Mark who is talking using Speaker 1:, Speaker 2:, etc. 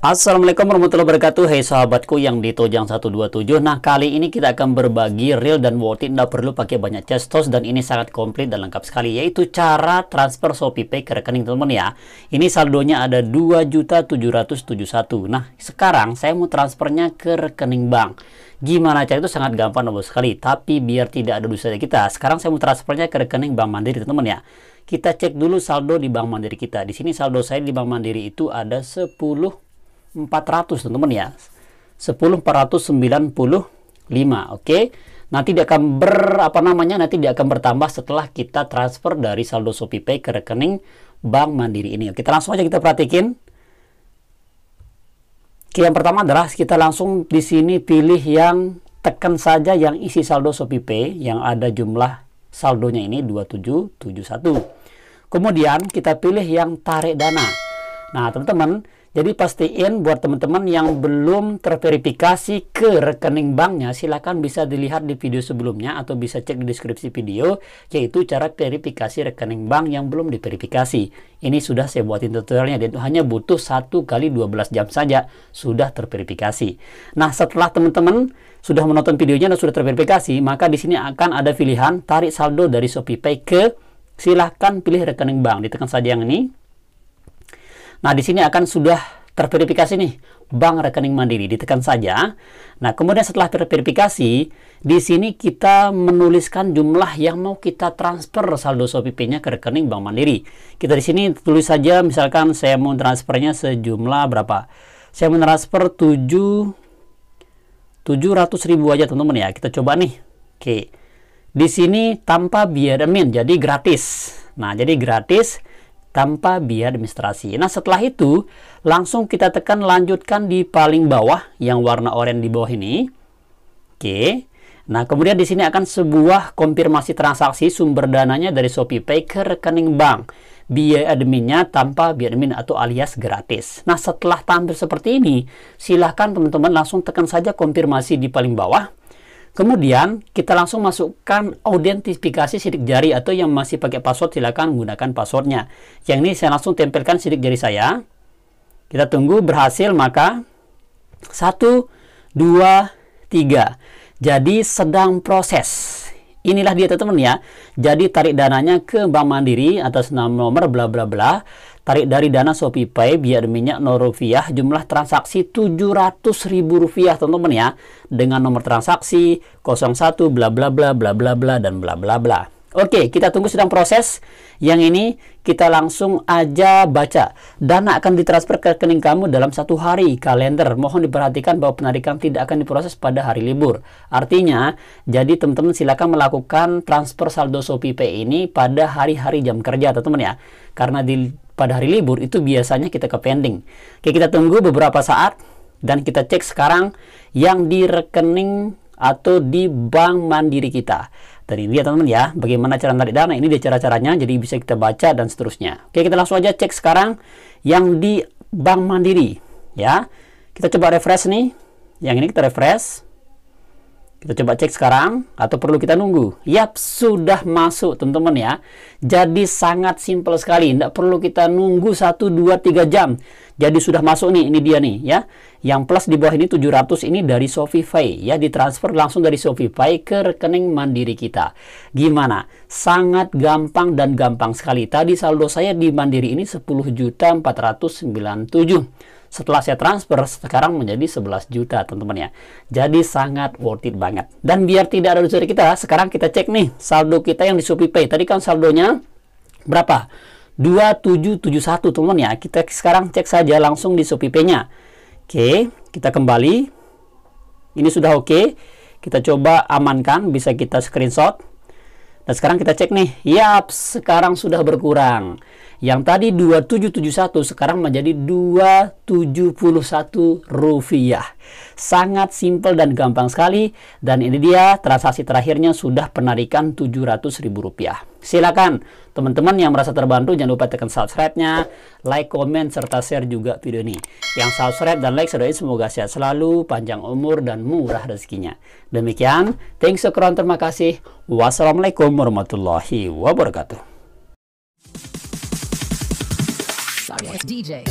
Speaker 1: Assalamualaikum warahmatullahi wabarakatuh Hei sahabatku yang di Tojang 127 Nah kali ini kita akan berbagi real dan worth it Tidak perlu pakai banyak toss Dan ini sangat komplit dan lengkap sekali Yaitu cara transfer ShopeePay ke rekening teman ya Ini saldonya ada 2.771 Nah sekarang saya mau transfernya ke rekening bank Gimana cara itu sangat gampang sekali Tapi biar tidak ada dosa kita Sekarang saya mau transfernya ke rekening bank mandiri teman-teman ya kita cek dulu saldo di Bank Mandiri kita. Di sini saldo saya di Bank Mandiri itu ada 10.400 teman-teman ya. 10.495 oke. Okay? Nanti dia akan ber apa namanya? Nanti dia akan bertambah setelah kita transfer dari saldo ShopeePay ke rekening Bank Mandiri ini. Kita langsung aja kita perhatikan. Oke, yang pertama adalah kita langsung di sini pilih yang tekan saja yang isi saldo ShopeePay yang ada jumlah saldonya ini 2771. Kemudian kita pilih yang tarik dana. Nah, teman-teman, jadi pastiin buat teman-teman yang belum terverifikasi ke rekening banknya, silahkan bisa dilihat di video sebelumnya atau bisa cek di deskripsi video, yaitu cara verifikasi rekening bank yang belum diverifikasi. Ini sudah saya buatin tutorialnya dan itu hanya butuh satu kali 12 jam saja sudah terverifikasi. Nah, setelah teman-teman sudah menonton videonya dan sudah terverifikasi, maka di sini akan ada pilihan tarik saldo dari ShopeePay ke silahkan pilih rekening bank. Ditekan saja yang ini Nah, di sini akan sudah terverifikasi nih bank rekening mandiri ditekan saja. Nah, kemudian setelah terverifikasi, di sini kita menuliskan jumlah yang mau kita transfer saldo SOPP-nya ke rekening bank mandiri. Kita di sini tulis saja misalkan saya mau transfernya sejumlah berapa. Saya mau 7 700 ribu aja teman-teman ya. Kita coba nih. Oke. Di sini tanpa biaya admin, jadi gratis. Nah, jadi gratis tanpa biaya administrasi. Nah, setelah itu langsung kita tekan lanjutkan di paling bawah yang warna oranye di bawah ini. Oke. Nah, kemudian di sini akan sebuah konfirmasi transaksi sumber dananya dari Shopee Pay ke rekening bank. Biaya adminnya tanpa biaya admin atau alias gratis. Nah, setelah tampil seperti ini, silahkan teman-teman langsung tekan saja konfirmasi di paling bawah Kemudian kita langsung masukkan autentifikasi sidik jari atau yang masih pakai password silakan gunakan passwordnya. Yang ini saya langsung tempelkan sidik jari saya. Kita tunggu berhasil maka satu dua tiga. Jadi sedang proses. Inilah dia teman-teman ya. Jadi tarik dananya ke Bank Mandiri atas nomor bla bla bla. Tarik dari dana Shopee biar minyak 0 rupiah jumlah transaksi 700 ribu rupiah teman-teman ya. Dengan nomor transaksi 01 bla bla bla bla bla bla dan bla bla bla. Oke, kita tunggu sedang proses. Yang ini kita langsung aja baca. Dana akan ditransfer ke rekening kamu dalam satu hari kalender. Mohon diperhatikan bahwa penarikan tidak akan diproses pada hari libur. Artinya, jadi teman-teman silakan melakukan transfer saldo Shopee ini pada hari-hari jam kerja, teman-teman ya. Karena di pada hari libur itu biasanya kita ke pending. Oke, kita tunggu beberapa saat dan kita cek sekarang yang di rekening atau di bank mandiri kita. Dan ini dia teman-teman ya, bagaimana cara menarik dana. Ini dia cara-caranya, jadi bisa kita baca dan seterusnya. Oke, kita langsung aja cek sekarang yang di bank mandiri. Ya, kita coba refresh nih. Yang ini kita refresh. Kita coba cek sekarang atau perlu kita nunggu? Yap, sudah masuk teman-teman ya. Jadi sangat simpel sekali, tidak perlu kita nunggu 1 2 3 jam. Jadi sudah masuk nih, ini dia nih ya. Yang plus di bawah ini 700 ini dari Shopify ya, ditransfer langsung dari Shopify ke rekening Mandiri kita. Gimana? Sangat gampang dan gampang sekali. Tadi saldo saya di Mandiri ini 10.497 setelah saya transfer, sekarang menjadi 11 juta teman-teman ya. Jadi sangat worth it banget. Dan biar tidak ada dari kita, sekarang kita cek nih saldo kita yang di Shopee Tadi kan saldonya berapa? 2771 teman ya. Kita sekarang cek saja langsung di Shopee nya Oke, kita kembali. Ini sudah oke. Kita coba amankan, bisa kita screenshot. Nah, sekarang kita cek nih. Yap, sekarang sudah berkurang. Yang tadi 2771 sekarang menjadi 271 rupiah. Sangat simple dan gampang sekali. Dan ini dia transaksi terakhirnya sudah penarikan Rp700.000. Silakan teman-teman yang merasa terbantu jangan lupa tekan subscribe-nya, like, komen, serta share juga video ini. Yang subscribe dan like sudah semoga sehat selalu, panjang umur, dan murah rezekinya. Demikian, thanks so terima kasih. Wassalamualaikum warahmatullahi wabarakatuh. DJ.